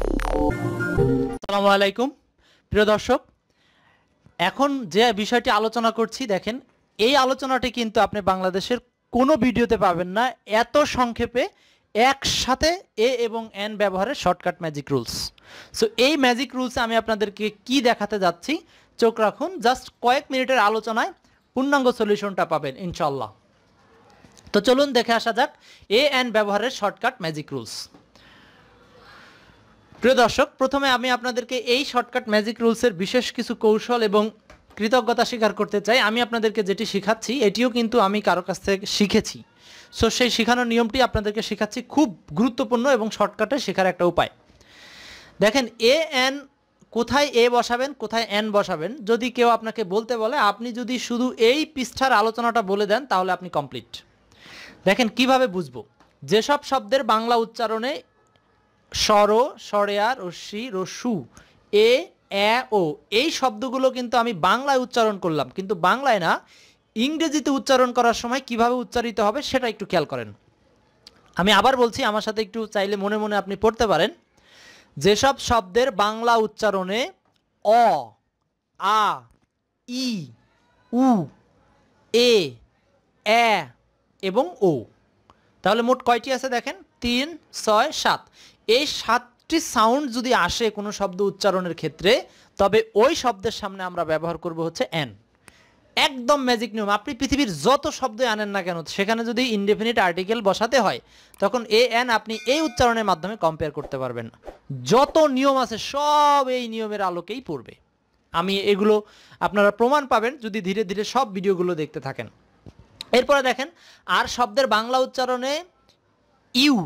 আসসালামু আলাইকুম প্রিয় দর্শক এখন যে বিষয়টি আলোচনা করছি দেখেন এই আলোচনাটি কিন্তু আপনি বাংলাদেশের কোনো ভিডিওতে পাবেন না এত সংক্ষেপে একসাথে এ এবং এন ব্যবহারের শর্টকাট ম্যাজিক রুলস সো এই ম্যাজিক রুলসে আমি আপনাদেরকে কি দেখাতে যাচ্ছি চোখ রাখুন জাস্ট কয়েক মিনিটের আলোচনায় পূর্ণাঙ্গ সলিউশনটা পাবেন ইনশাল্লাহ তো চলুন দেখে আসা যাক এ অ্যান্ড ব্যবহারের শর্টকাট ম্যাজিক রুলস প্রিয় দর্শক প্রথমে আমি আপনাদেরকে এই শর্টকাট ম্যাজিক রুলসের বিশেষ কিছু কৌশল এবং কৃতজ্ঞতা স্বীকার করতে চাই আমি আপনাদেরকে যেটি শেখাচ্ছি এটিও কিন্তু আমি কারো কাছ থেকে শিখেছি সো সেই শেখানোর নিয়মটি আপনাদেরকে শেখাচ্ছি খুব গুরুত্বপূর্ণ এবং শর্টকাটে শেখার একটা উপায় দেখেন এ অ্যান কোথায় এ বসাবেন কোথায় অ্যান বসাবেন যদি কেউ আপনাকে বলতে বলে আপনি যদি শুধু এই পৃষ্ঠার আলোচনাটা বলে দেন তাহলে আপনি কমপ্লিট দেখেন কিভাবে বুঝবো যেসব শব্দের বাংলা উচ্চারণে স্বর স্বরেয়া রশ্মি রসু এ ও এই শব্দগুলো কিন্তু আমি বাংলায় উচ্চারণ করলাম কিন্তু বাংলায় না ইংরেজিতে উচ্চারণ করার সময় কিভাবে উচ্চারিত হবে সেটা একটু খেয়াল করেন আমি আবার বলছি আমার সাথে একটু চাইলে মনে মনে আপনি পড়তে পারেন যেসব শব্দের বাংলা উচ্চারণে অ আ ই উ এ এ এবং ও তাহলে মোট কয়টি আছে দেখেন তিন ছয় সাত এই সাতটি সাউন্ড যদি আসে কোনো শব্দ উচ্চারণের ক্ষেত্রে তবে ওই শব্দের সামনে আমরা ব্যবহার করব হচ্ছে এন একদম ম্যাজিক নিয়ম আপনি পৃথিবীর যত শব্দ আনেন না কেন সেখানে যদি ইনডেফিনিট আর্টিকেল বসাতে হয় তখন এ এন আপনি এই উচ্চারণের মাধ্যমে কম্পেয়ার করতে পারবেন যত নিয়ম আছে সব এই নিয়মের আলোকেই পড়বে আমি এগুলো আপনারা প্রমাণ পাবেন যদি ধীরে ধীরে সব ভিডিওগুলো দেখতে থাকেন এরপরে দেখেন আর শব্দের বাংলা উচ্চারণে ইউ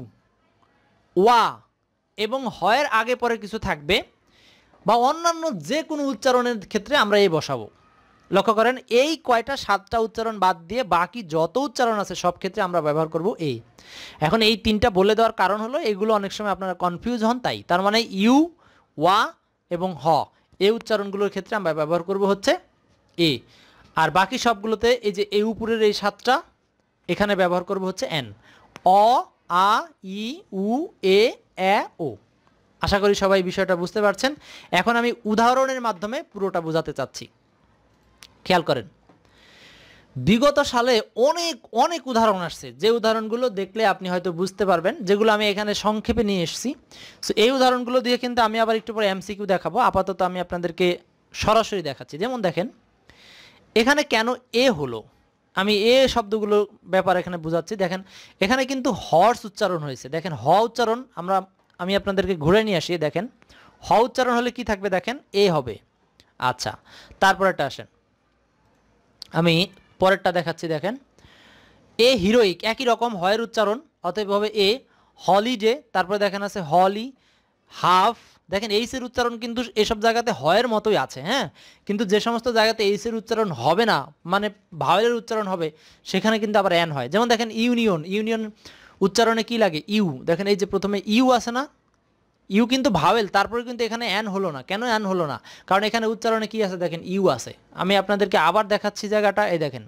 ওয়া এবং হয়ের আগে পরে কিছু থাকবে বা অন্যান্য যে কোনো উচ্চারণের ক্ষেত্রে আমরা এই বসাবো লক্ষ্য করেন এই কয়টা সাতটা উচ্চারণ বাদ দিয়ে বাকি যত উচ্চারণ আছে সব ক্ষেত্রে আমরা ব্যবহার করব এই এখন এই তিনটা বলে দেওয়ার কারণ হলো এগুলো অনেক সময় আপনারা কনফিউজ হন তাই তার মানে ইউ ওয়া এবং হ এই উচ্চারণগুলোর ক্ষেত্রে আমরা ব্যবহার করব হচ্ছে এ আর বাকি সবগুলোতে এই যে এই উপরের এই সাতটা এখানে ব্যবহার করব হচ্ছে এন অ আ ই উ এ এ ও আশা করি সবাই বিষয়টা বুঝতে পারছেন এখন আমি উদাহরণের মাধ্যমে পুরোটা বোঝাতে চাচ্ছি খেয়াল করেন বিগত সালে অনেক অনেক উদাহরণ আসছে যে উদাহরণগুলো দেখলে আপনি হয়তো বুঝতে পারবেন যেগুলো আমি এখানে সংক্ষেপে নিয়ে এসেছি সো এই উদাহরণগুলো দিয়ে কিন্তু আমি আবার একটু পরে এমসিকিউ দেখাবো আপাতত আমি আপনাদেরকে সরাসরি দেখাচ্ছি যেমন দেখেন এখানে কেন এ হলো আমি এ শব্দগুলো ব্যাপার এখানে বুঝাচ্ছি দেখেন এখানে কিন্তু হর্স উচ্চারণ হয়েছে দেখেন হ উচ্চারণ আমরা আমি আপনাদেরকে ঘুরে নিয়ে আসি দেখেন হ উচ্চারণ হলে কি থাকবে দেখেন এ হবে আচ্ছা তারপরেটা আসেন আমি পরেরটা দেখাচ্ছি দেখেন এ হিরোইক একই রকম হয়ের উচ্চারণ অতএব হবে এ হলিডে তারপরে দেখেন আছে হলি হাফ দেখেন এইসের উচ্চারণ কিন্তু এসব জায়গাতে হয়ের মতোই আছে হ্যাঁ কিন্তু যে সমস্ত জায়গাতে এইসের উচ্চারণ হবে না মানে ভাওয়েলের উচ্চারণ হবে সেখানে কিন্তু আবার অ্যান হয় যেমন দেখেন ইউনিয়ন ইউনিয়ন উচ্চারণে কি লাগে ইউ দেখেন এই যে প্রথমে ইউ আছে না ইউ কিন্তু ভাওয়েল তারপরে কিন্তু এখানে অ্যান হলো না কেন অ্যান হলো না কারণ এখানে উচ্চারণে কি আছে দেখেন ইউ আছে আমি আপনাদেরকে আবার দেখাচ্ছি জায়গাটা এই দেখেন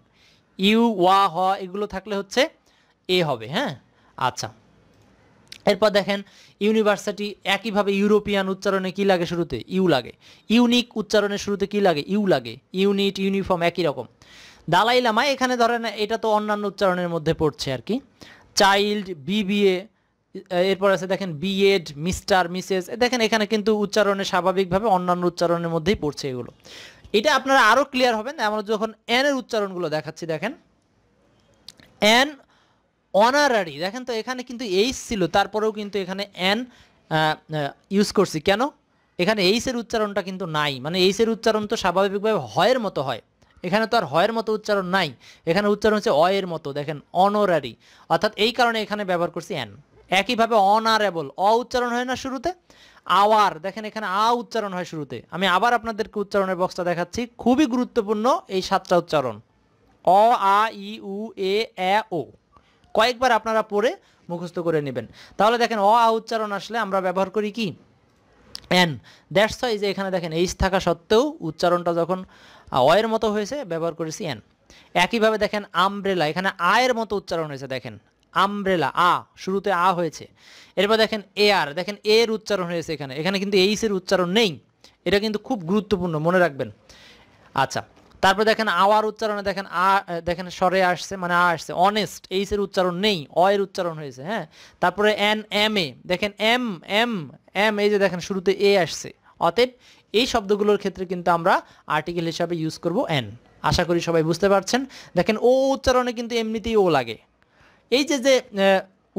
ইউ ওয়া হ এগুলো থাকলে হচ্ছে এ হবে হ্যাঁ আচ্ছা এরপর দেখেন ইউনিভার্সিটি একইভাবে ইউরোপিয়ান উচ্চারণে কি লাগে শুরুতে ইউ লাগে ইউনিক উচ্চারণে শুরুতে কি লাগে ইউ লাগে ইউনিট ইউনিফর্ম একই রকম দালাই লামা এখানে ধরেন এটা তো অন্যান্য উচ্চারণের মধ্যে পড়ছে আর কি চাইল্ড বিবিএ এরপর আছে দেখেন বিএড মিস্টার মিসেস দেখেন এখানে কিন্তু উচ্চারণে স্বাভাবিকভাবে অন্যান্য উচ্চারণের মধ্যেই পড়ছে এগুলো এটা আপনারা আরও ক্লিয়ার হবেন আমরা যখন এর উচ্চারণগুলো দেখাচ্ছি দেখেন অ্যান অনারারি দেখেন তো এখানে কিন্তু এইচ ছিল তারপরেও কিন্তু এখানে অ্যান ইউজ করছি কেন এখানে এইসের উচ্চারণটা কিন্তু নাই মানে এইসের উচ্চারণ তো স্বাভাবিকভাবে হয়ের মতো হয় এখানে তো আর হয়ের মতো উচ্চারণ নাই এখানে উচ্চারণ হচ্ছে অ এর মতো দেখেন অনরারি অর্থাৎ এই কারণে এখানে ব্যবহার করছি অ্যান একইভাবে অনারেবল অ উচ্চারণ হয় না শুরুতে আওয়ার দেখেন এখানে আ উচ্চারণ হয় শুরুতে আমি আবার আপনাদেরকে উচ্চারণের বক্সটা দেখাচ্ছি খুবই গুরুত্বপূর্ণ এই সাতটা উচ্চারণ অ আ ই উ এ ও কয়েকবার আপনারা পড়ে মুখস্থ করে নেবেন তাহলে দেখেন অ আ উচ্চারণ আসলে আমরা ব্যবহার করি কি অ্যান দ্যাটস ওয়াই যে এখানে দেখেন এইচ থাকা সত্ত্বেও উচ্চারণটা যখন অয়ের মতো হয়েছে ব্যবহার করেছি অ্যান একইভাবে দেখেন আমব্রেলা এখানে আয়ের মতো উচ্চারণ হয়েছে দেখেন আমব্রেলা আ শুরুতে আ হয়েছে এরপর দেখেন এ আর দেখেন এর উচ্চারণ হয়েছে এখানে এখানে কিন্তু এইসের উচ্চারণ নেই এটা কিন্তু খুব গুরুত্বপূর্ণ মনে রাখবেন আচ্ছা তারপর দেখেন আওয়ার উচ্চারণে দেখেন আ দেখেন স্বরে আসছে মানে আ আসছে অনেস্ট এইসের উচ্চারণ নেই অ এর উচ্চারণ হয়েছে হ্যাঁ তারপরে এন এম এ দেখেন এম এম এম এই যে দেখেন শুরুতে এ আসছে অতএব এই শব্দগুলোর ক্ষেত্রে কিন্তু আমরা আর্টিকেল হিসাবে ইউজ করব এন আশা করি সবাই বুঝতে পারছেন দেখেন ও উচ্চারণে কিন্তু এমনিতেই ও লাগে এই যে যে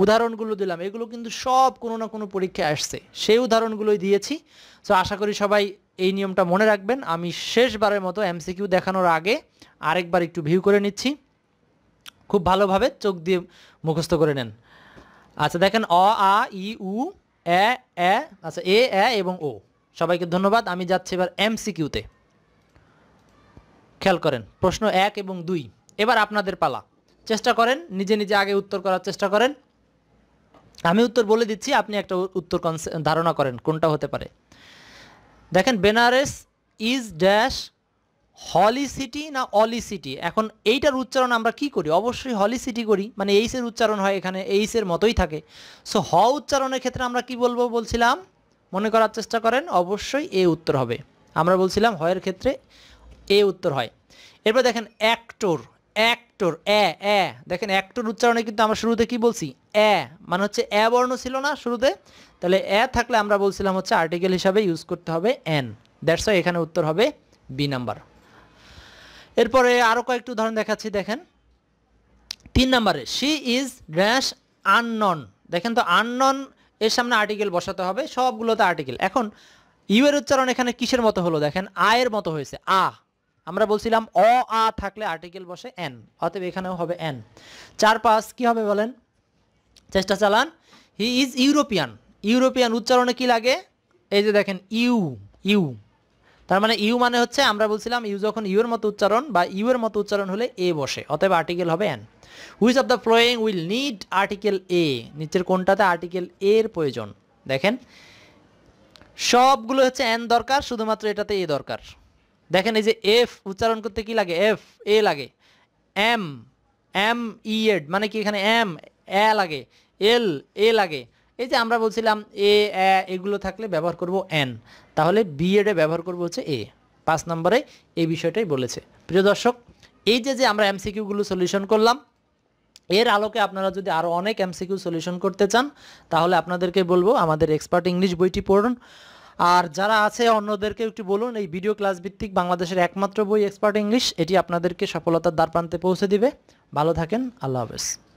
উদাহরণগুলো দিলাম এগুলো কিন্তু সব কোনো না কোনো পরীক্ষায় আসছে সেই উদাহরণগুলোই দিয়েছি সো আশা করি সবাই এই নিয়মটা মনে রাখবেন আমি শেষবারের মতো এমসিকিউ দেখানোর আগে আরেকবার একটু ভিউ করে নিচ্ছি খুব ভালোভাবে চোখ দিয়ে মুখস্থ করে নেন আচ্ছা দেখেন অ আ ই উ এ এ আচ্ছা এ এ এবং ও সবাইকে ধন্যবাদ আমি যাচ্ছি এবার এমসিকিউতে খেয়াল করেন প্রশ্ন এক এবং দুই এবার আপনাদের পালা চেষ্টা করেন নিজে নিজে আগে উত্তর করার চেষ্টা করেন আমি উত্তর বলে দিচ্ছি আপনি একটা উত্তর ধারণা করেন কোনটা হতে পারে দেখেন Benaras is dash holy city না অলি সিটি এখন এইটার উচ্চারণ আমরা কি করি অবশ্যই হলি সিটি করি মানে এইসের উচ্চারণ হয় এখানে এইসের মতোই থাকে সো হ উচ্চারণের ক্ষেত্রে আমরা কি বলবো বলছিলাম মনে করার চেষ্টা করেন অবশ্যই এ উত্তর হবে আমরা বলছিলাম হয়ের ক্ষেত্রে এ উত্তর হয় এরপর দেখেন actor act actor a a দেখেন অ্যাক্টর উচ্চারণে কিন্তু আমরা শুরুতে কি বলছি এ মানে হচ্ছে এ বর্ণ ছিল না শুরুতে তাহলে এ থাকলে আমরা বলছিলাম হচ্ছে আর্টিকেল হিসাবে ইউজ করতে হবে এন দ্যাটস ওয়াই এখানে উত্তর হবে বি নাম্বার এরপরে আরও কয়েকটি উদাহরণ দেখাচ্ছি দেখেন তিন নম্বরে শি ইজ ড্যাশ আননন দেখেন তো আননন এর সামনে আর্টিকেল বসাতে হবে সবগুলোতে আর্টিকেল এখন ইউ এর উচ্চারণ এখানে কিসের মতো হলো দেখেন আয়ের মতো হয়েছে আ আমরা বলছিলাম অ আ থাকলে আর্টিকেল বসে এন অতএব এখানেও হবে এন চার পাঁচ কী হবে বলেন চেষ্টা চালান হি ইজ ইউরোপিয়ান ইউরোপিয়ান উচ্চারণে কি লাগে এই যে দেখেন ইউ ইউ তার মানে ইউ মানে হচ্ছে আমরা বলছিলাম ইউ যখন ইউর মতো উচ্চারণ বা ইউ এর মতো উচ্চারণ হলে এ বসে অতএব আর্টিকেল হবে an which of the following will need article a নিচের কোনটাতে আর্টিকেল এ এর প্রয়োজন দেখেন সবগুলো হচ্ছে এন দরকার শুধুমাত্র এটাতে এ দরকার দেখেন এই যে এফ উচ্চারণ করতে কি লাগে এফ এ লাগে এম এম ইয়েড মানে কি এখানে এম এ লাগে এল এ লাগে এই যে আমরা বলছিলাম এ এগুলো থাকলে ব্যবহার করব এন তাহলে বিএডে ব্যবহার করব হচ্ছে এ পাঁচ নম্বরে এই বিষয়টাই বলেছে প্রিয় দর্শক এই যে যে আমরা এমসিকিউগুলো সলিউশন করলাম এর আলোকে আপনারা যদি আরও অনেক এমসিকিউ সলিউশন করতে চান তাহলে আপনাদেরকে বলবো আমাদের এক্সপার্ট ইংলিশ বইটি পড়ুন আর যারা আছে অন্যদেরকে একটু বলুন এই ভিডিও ক্লাস ভিত্তিক বাংলাদেশের একমাত্র বই এক্সপার্ট ইংলিশ এটি আপনাদেরকে সফলতার দ্বারপ্রান্তে পৌঁছে দিবে ভালো থাকেন আল্লাহ হাফেজ